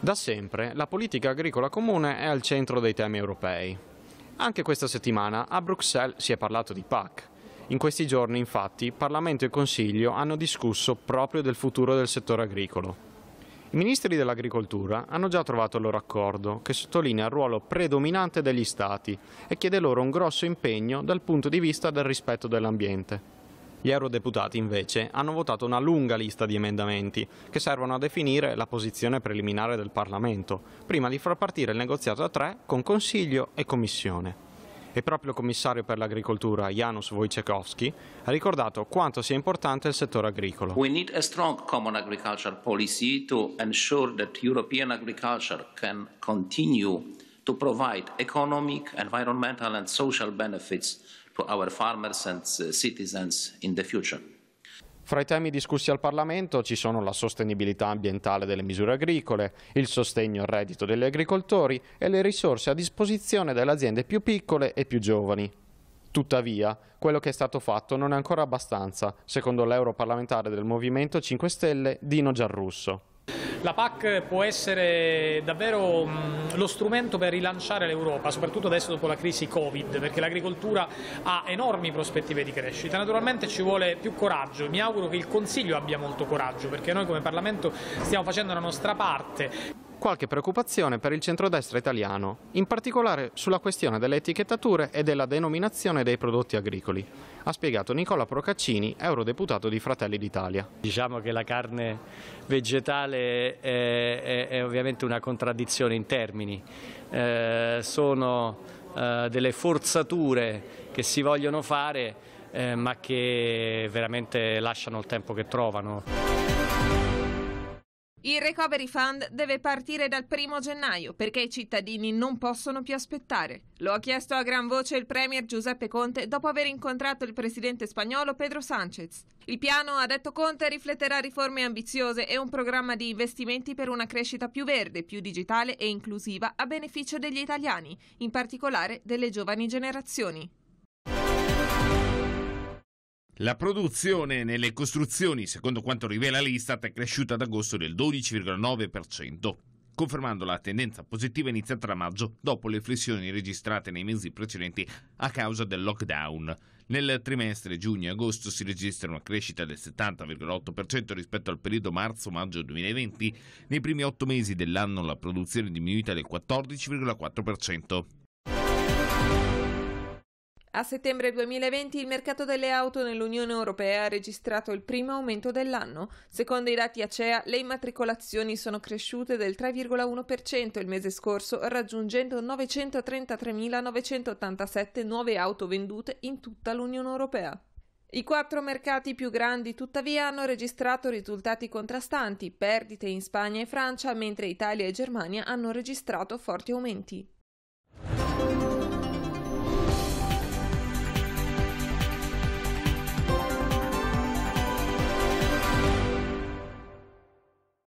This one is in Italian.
Da sempre la politica agricola comune è al centro dei temi europei. Anche questa settimana a Bruxelles si è parlato di PAC. In questi giorni infatti Parlamento e Consiglio hanno discusso proprio del futuro del settore agricolo. I ministri dell'agricoltura hanno già trovato il loro accordo che sottolinea il ruolo predominante degli Stati e chiede loro un grosso impegno dal punto di vista del rispetto dell'ambiente. Gli eurodeputati invece hanno votato una lunga lista di emendamenti che servono a definire la posizione preliminare del Parlamento, prima di far partire il negoziato a tre con Consiglio e Commissione. E proprio il commissario per l'agricoltura Janusz Wojciechowski ha ricordato quanto sia importante il settore agricolo. We need a strong common agriculture policy to ensure that European agriculture can continue to provide economic, environmental and social benefits to our farmers and uh, citizens in the future. Fra i temi discussi al Parlamento ci sono la sostenibilità ambientale delle misure agricole, il sostegno al reddito degli agricoltori e le risorse a disposizione delle aziende più piccole e più giovani. Tuttavia, quello che è stato fatto non è ancora abbastanza, secondo l'europarlamentare del Movimento 5 Stelle Dino Giarrusso. La PAC può essere davvero mh, mm, lo strumento per rilanciare l'Europa, soprattutto adesso dopo la crisi Covid, perché l'agricoltura ha enormi prospettive di crescita. Naturalmente ci vuole più coraggio, mi auguro che il Consiglio abbia molto coraggio, perché noi come Parlamento stiamo facendo la nostra parte qualche preoccupazione per il centrodestra italiano, in particolare sulla questione delle etichettature e della denominazione dei prodotti agricoli, ha spiegato Nicola Procaccini, eurodeputato di Fratelli d'Italia. Diciamo che la carne vegetale è, è, è ovviamente una contraddizione in termini, eh, sono eh, delle forzature che si vogliono fare eh, ma che veramente lasciano il tempo che trovano. Il Recovery Fund deve partire dal 1 gennaio perché i cittadini non possono più aspettare. Lo ha chiesto a gran voce il Premier Giuseppe Conte dopo aver incontrato il presidente spagnolo Pedro Sánchez. Il piano, ha detto Conte, rifletterà riforme ambiziose e un programma di investimenti per una crescita più verde, più digitale e inclusiva a beneficio degli italiani, in particolare delle giovani generazioni. La produzione nelle costruzioni, secondo quanto rivela l'Istat, è cresciuta ad agosto del 12,9%, confermando la tendenza positiva iniziata da maggio dopo le flessioni registrate nei mesi precedenti a causa del lockdown. Nel trimestre giugno-agosto si registra una crescita del 70,8% rispetto al periodo marzo-maggio 2020. Nei primi otto mesi dell'anno la produzione è diminuita del 14,4%. A settembre 2020 il mercato delle auto nell'Unione Europea ha registrato il primo aumento dell'anno. Secondo i dati ACEA, le immatricolazioni sono cresciute del 3,1% il mese scorso, raggiungendo 933.987 nuove auto vendute in tutta l'Unione Europea. I quattro mercati più grandi tuttavia hanno registrato risultati contrastanti, perdite in Spagna e Francia, mentre Italia e Germania hanno registrato forti aumenti.